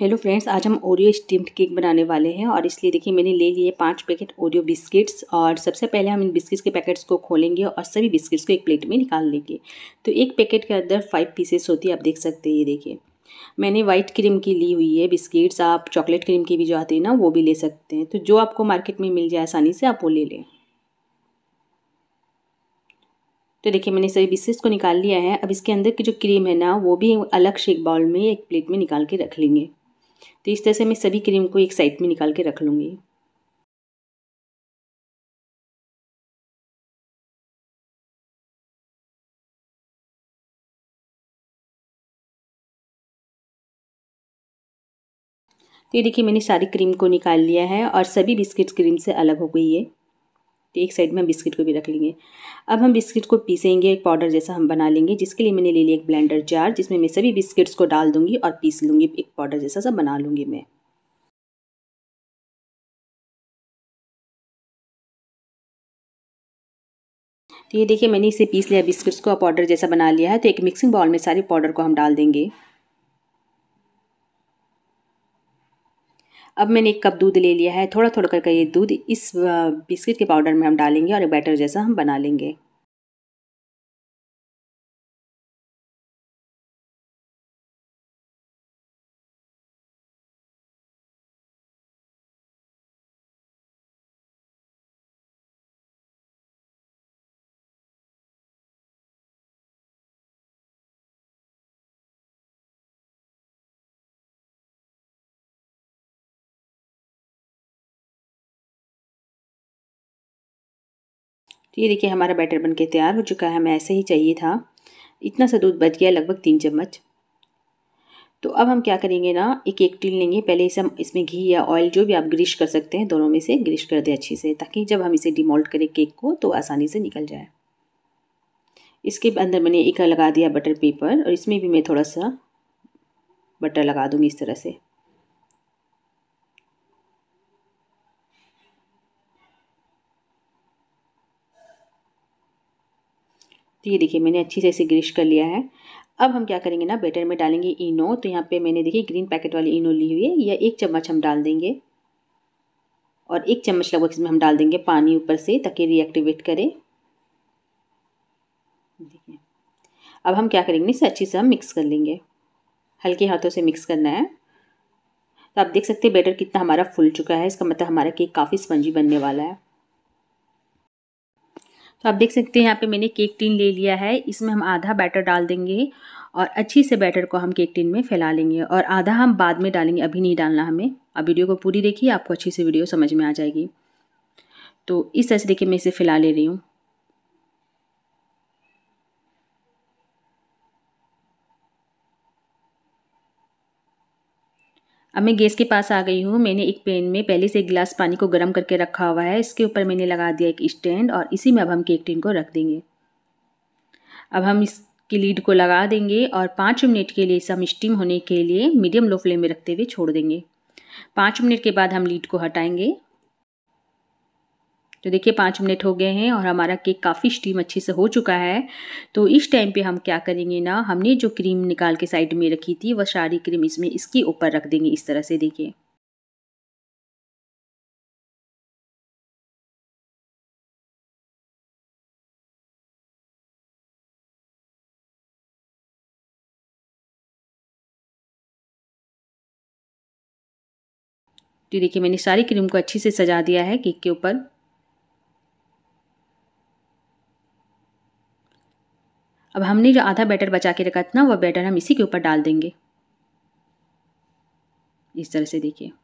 hello friends आज हम Oreo steamed cake बनाने वाले हैं और इसलिए देखिए मैंने ले लिए पाँच पैकेट ओरियो बिस्किट्स और सबसे पहले हम इन बिस्किट्स के पैकेट्स को खोलेंगे और सभी बिस्किट्स को एक प्लेट में निकाल लेंगे तो एक पैकेट के अंदर फाइव पीसेस होती है आप देख सकते हैं ये देखिए मैंने वाइट क्रीम की ली हुई है बिस्किट्स आप चॉकलेट क्रीम की भी जो आती है ना वो भी ले सकते हैं तो जो आपको मार्केट में मिल जाए आसानी से आप वो ले लें तो देखिए मैंने सभी बिस्किट्स को निकाल लिया है अब इसके अंदर की जो क्रीम है ना वो भी अलग शेक बाउल में एक प्लेट में निकाल के रख लेंगे तो इस तरह से मैं सभी क्रीम को एक साइड में निकाल के रख लूँगी तो ये देखिए मैंने सारी क्रीम को निकाल लिया है और सभी बिस्किट क्रीम से अलग हो गई है एक साइड में हम बिस्किट को भी रख लेंगे अब हम बिस्किट को पीसेंगे एक पाउडर जैसा हम बना लेंगे जिसके लिए मैंने ले लिया एक ब्लेंडर जार जिसमें मैं सभी बिस्किट्स को डाल दूँगी और पीस लूँगी एक पाउडर जैसा सब बना लूँगी मैं तो ये देखिए मैंने इसे पीस लिया बिस्किट्स को पाउडर जैसा बना लिया है तो एक मिक्सिंग बाउल में सारे पाउडर को हम डाल देंगे अब मैंने एक कप दूध ले लिया है थोड़ा थोड़ा करके ये दूध इस बिस्किट के पाउडर में हम डालेंगे और एक बैटर जैसा हम बना लेंगे तो ये देखिए हमारा बैटर बनके तैयार हो चुका है हमें ऐसे ही चाहिए था इतना सा दूध बच गया लगभग तीन चम्मच तो अब हम क्या करेंगे ना एक एक टिल लेंगे पहले इसे हम इसमें घी या ऑयल जो भी आप ग्रिश कर सकते हैं दोनों में से ग्रिश कर दें अच्छे से ताकि जब हम इसे डिमोल्ट करें केक को तो आसानी से निकल जाए इसके अंदर मैंने एक लगा दिया बटर पेपर और इसमें भी मैं थोड़ा सा बटर लगा दूँगी इस तरह से तो ये देखिए मैंने अच्छी से इसे ग्रिश कर लिया है अब हम क्या करेंगे ना बैटर में डालेंगे इनो तो यहाँ पे मैंने देखिए ग्रीन पैकेट वाली इनो ली हुई है यह एक चम्मच हम डाल देंगे और एक चम्मच लगभग इसमें हम डाल देंगे पानी ऊपर से ताकि रिएक्टिवेट करे देखिए अब हम क्या करेंगे इसे अच्छे से हम मिक्स कर लेंगे हल्के हाथों से मिक्स करना है तो आप देख सकते हैं बैटर कितना हमारा फुल चुका है इसका मतलब हमारा केक काफ़ी स्पंजी बनने वाला है तो आप देख सकते हैं यहाँ पे मैंने केक टिन ले लिया है इसमें हम आधा बैटर डाल देंगे और अच्छी से बैटर को हम केक टिन में फैला लेंगे और आधा हम बाद में डालेंगे अभी नहीं डालना हमें अब वीडियो को पूरी देखिए आपको अच्छी से वीडियो समझ में आ जाएगी तो इस तरह से देखिए मैं इसे फैला ले रही हूँ अब मैं गैस के पास आ गई हूँ मैंने एक पैन में पहले से एक गिलास पानी को गर्म करके रखा हुआ है इसके ऊपर मैंने लगा दिया एक स्टैंड और इसी में अब हम केक टिन को रख देंगे अब हम इसकी लीड को लगा देंगे और पाँच मिनट के लिए इसे स्टीम होने के लिए मीडियम लो फ्लेम में रखते हुए छोड़ देंगे पाँच मिनट के बाद हम लीड को हटाएंगे तो देखिए पाँच मिनट हो गए हैं और हमारा केक काफ़ी स्टीम अच्छे से हो चुका है तो इस टाइम पे हम क्या करेंगे ना हमने जो क्रीम निकाल के साइड में रखी थी वह सारी क्रीम इसमें इसके ऊपर रख देंगे इस तरह से देखिए तो देखिए मैंने सारी क्रीम को अच्छे से सजा दिया है केक के ऊपर अब हमने जो आधा बैटर बचा के रखा था ना वह बैटर हम इसी के ऊपर डाल देंगे इस तरह से देखिए तो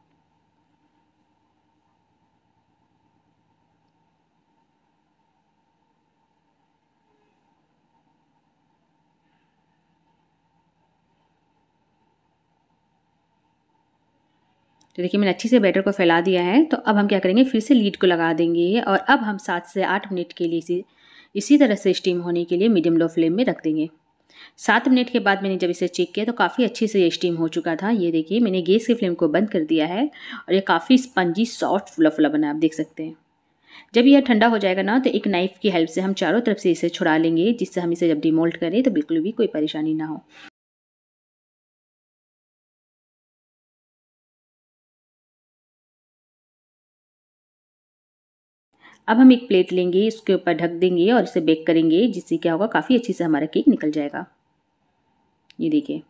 देखिए मैंने अच्छे से बैटर को फैला दिया है तो अब हम क्या करेंगे फिर से लीड को लगा देंगे और अब हम सात से आठ मिनट के लिए इसे इसी तरह से स्टीम होने के लिए मीडियम लो फ्लेम में रख देंगे सात मिनट के बाद मैंने जब इसे चेक किया तो काफ़ी अच्छे से ये स्टीम हो चुका था ये देखिए मैंने गैस की फ्लेम को बंद कर दिया है और ये काफ़ी स्पंजी सॉफ्ट फुला फुला बना आप देख सकते हैं जब यह ठंडा हो जाएगा ना तो एक नाइफ़ की हेल्प से हम चारों तरफ से इसे छुड़ा लेंगे जिससे हम इसे जब डिमोल्ट करें तो बिल्कुल भी कोई परेशानी ना हो अब हम एक प्लेट लेंगे इसके ऊपर ढक देंगे और इसे बेक करेंगे जिससे क्या होगा काफ़ी अच्छे से हमारा केक निकल जाएगा ये देखिए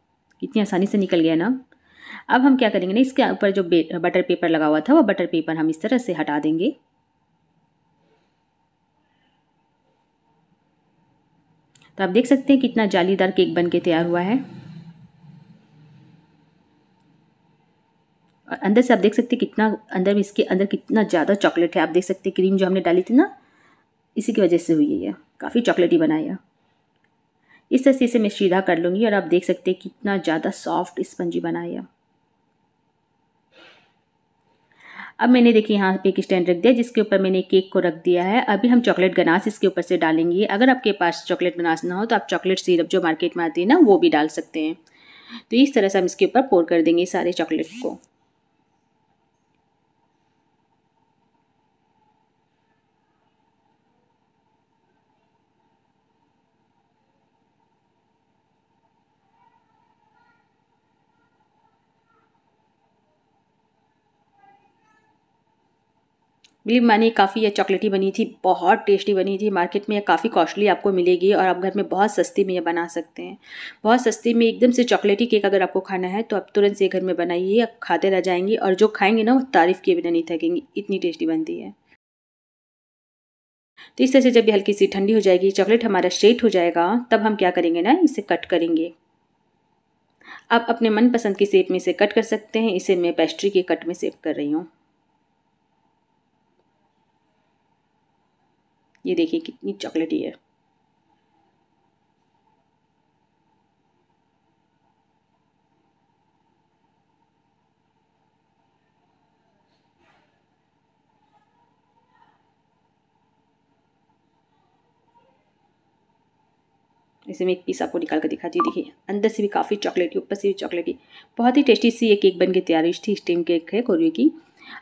कितनी आसानी से निकल गया ना अब हम क्या करेंगे ना इसके ऊपर जो बटर पेपर लगा हुआ था वो बटर पेपर हम इस तरह से हटा देंगे तो आप देख सकते हैं कितना जालीदार केक बन के तैयार हुआ है अंदर से आप देख सकते हैं कितना अंदर में इसके अंदर कितना ज़्यादा चॉकलेट है आप देख सकते हैं क्रीम जो हमने डाली थी ना इसी की वजह से हुई है ये काफ़ी चॉकलेटी बनाया इस तरह से इसे मैं सीधा कर लूँगी और आप देख सकते हैं कितना ज़्यादा सॉफ्ट स्पंजी बनाया अब मैंने देखिए यहाँ पे एक स्टैंड रख दिया जिसके ऊपर मैंने केक को रख दिया है अभी हम चॉकलेट गनास इसके ऊपर से डालेंगे अगर आपके पास चॉकलेट गनास ना हो तो आप चॉकलेट सिरप जो मार्केट में आती है ना वो भी डाल सकते हैं तो इस तरह से हम इसके ऊपर पोर कर देंगे सारे चॉकलेट को बिलीव मानिए काफ़ी ये चॉकलेटी बनी थी बहुत टेस्टी बनी थी मार्केट में काफ़ी कॉस्टली आपको मिलेगी और आप घर में बहुत सस्ती में ये बना सकते हैं बहुत सस्ती में एकदम से चॉकलेटी केक अगर आपको खाना है तो आप तुरंत से घर में बनाइए आप खाते रह जाएंगे और जो खाएंगे ना वो तारीफ़ किए बिना नहीं थकेंगे इतनी टेस्टी बनती है तो इस तरह से जब ये हल्की सी ठंडी हो जाएगी चॉकलेट हमारा शेट हो जाएगा तब हम क्या करेंगे ना इसे कट करेंगे आप अपने मनपसंद की सेप में इसे कट कर सकते हैं इसे मैं पेस्ट्री के कट में सेप कर रही हूँ ये देखिए कितनी चॉकलेटी है इसे मैं एक पीस आपको निकाल कर दिखाती हूँ देखिए अंदर से भी काफ़ी चॉकलेटी ऊपर से भी चॉकलेटी बहुत ही टेस्टी सी ये केक बन के तैयारी थी स्टीम केक है कोरियो की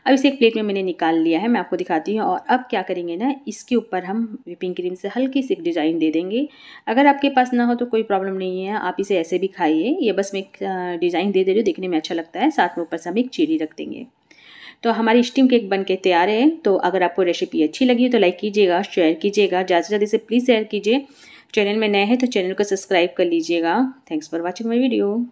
अब इसे एक प्लेट में मैंने निकाल लिया है मैं आपको दिखाती हूँ और अब क्या करेंगे ना इसके ऊपर हम विपिंग क्रीम से हल्की सी डिज़ाइन दे देंगे अगर आपके पास ना हो तो कोई प्रॉब्लम नहीं है आप इसे ऐसे भी खाइए ये बस मैं एक डिज़ाइन दे दे रही हूँ देखने में अच्छा लगता है साथ में ऊपर से हम एक चीरी रख देंगे तो हमारी स्टीम केक बन के तैयार है तो अगर आपको रेसिपी अच्छी लगी तो लाइक कीजिएगा शेयर कीजिएगा ज़्यादा से ज़्यादा इसे प्लीज़ शेयर कीजिए चैनल में नए हैं तो चैनल को सब्सक्राइब कर लीजिएगा thanks for watching my video